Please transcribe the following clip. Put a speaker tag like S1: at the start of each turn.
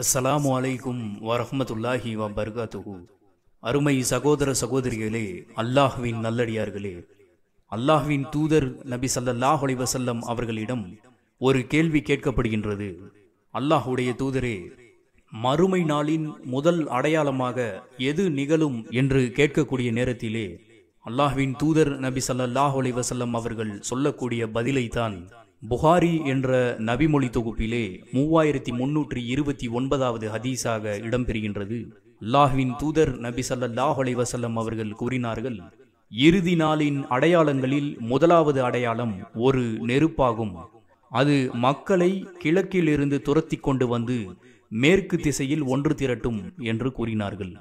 S1: அஸ்ஸலாமு அலைக்கும் வரஹமத்துல்லாஹி வபர்காத்துகு அருமை சகோதர சகோதரிகளே அல்லாஹுவின் நல்லடியார்களே அல்லாஹுவின் தூதர் நபி சல்லாஹ் அலிவசல்லம் அவர்களிடம் ஒரு கேள்வி கேட்கப்படுகின்றது அல்லாஹுடைய தூதரே மறுமை நாளின் முதல் அடையாளமாக எது நிகழும் என்று கேட்கக்கூடிய நேரத்திலே அல்லாஹுவின் தூதர் நபி சல்லாஹ் அலிவசல்லம் அவர்கள் சொல்லக்கூடிய பதிலைத்தான் புகாரி என்ற நபிமொழி தொகுப்பிலே மூவாயிரத்தி முன்னூற்றி இருபத்தி ஒன்பதாவது ஹதீஸாக இடம்பெறுகின்றது அல்லாஹ்வின் தூதர் நபி சல்லாஹ் அலைவசல்லம் அவர்கள் கூறினார்கள் இறுதி நாளின் அடையாளங்களில் முதலாவது அடையாளம் ஒரு நெருப்பாகும் அது மக்களை கிழக்கிலிருந்து துரத்தி கொண்டு வந்து மேற்கு திசையில் ஒன்று திரட்டும் என்று கூறினார்கள்